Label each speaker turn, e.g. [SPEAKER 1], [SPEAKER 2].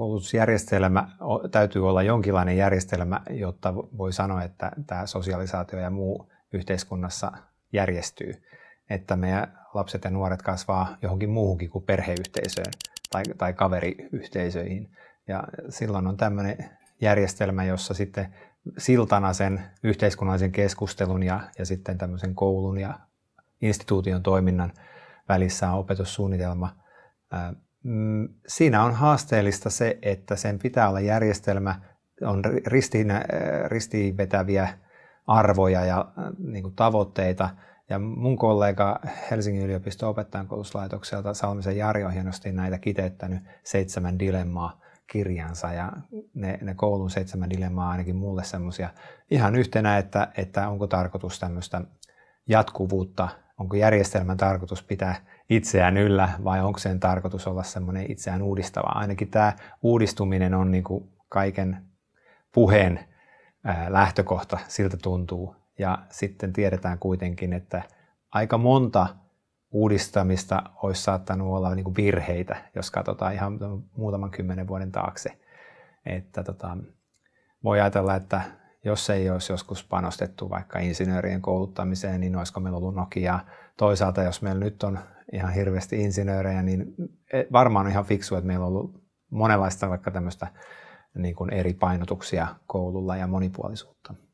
[SPEAKER 1] koulutusjärjestelmä täytyy olla jonkinlainen järjestelmä, jotta voi sanoa, että tämä sosiaalisaatio ja muu yhteiskunnassa järjestyy. Että meidän lapset ja nuoret kasvaa johonkin muuhunkin kuin perheyhteisöön tai, tai kaveriyhteisöihin. Ja silloin on tämmöinen järjestelmä, jossa sitten siltana sen yhteiskunnallisen keskustelun ja, ja sitten tämmöisen koulun ja instituution toiminnan välissä on opetussuunnitelma – Mm, siinä on haasteellista se, että sen pitää olla järjestelmä, on ristiin, äh, ristiinvetäviä arvoja ja äh, niin kuin tavoitteita. Ja mun kollega Helsingin yliopiston opettajan koulutuslaitokselta Salmisen Jari on hienosti näitä kiteyttänyt seitsemän dilemmaa kirjansa ja ne, ne koulun seitsemän dilemmaa ainakin mulle semmoisia ihan yhtenä, että, että onko tarkoitus tämmöistä jatkuvuutta Onko järjestelmän tarkoitus pitää itseään yllä vai onko sen tarkoitus olla semmoinen itseään uudistava? Ainakin tämä uudistuminen on niin kuin kaiken puheen lähtökohta, siltä tuntuu. Ja sitten tiedetään kuitenkin, että aika monta uudistamista olisi saattanut olla niin kuin virheitä, jos katsotaan ihan muutaman kymmenen vuoden taakse. Että tota, voi ajatella, että jos ei olisi joskus panostettu vaikka insinöörien kouluttamiseen, niin olisiko meillä ollut Nokia. Toisaalta, jos meillä nyt on ihan hirveästi insinöörejä, niin e, varmaan on ihan fiksu, että meillä on ollut monenlaista vaikka tämmöistä niin kuin eri painotuksia koululla ja monipuolisuutta.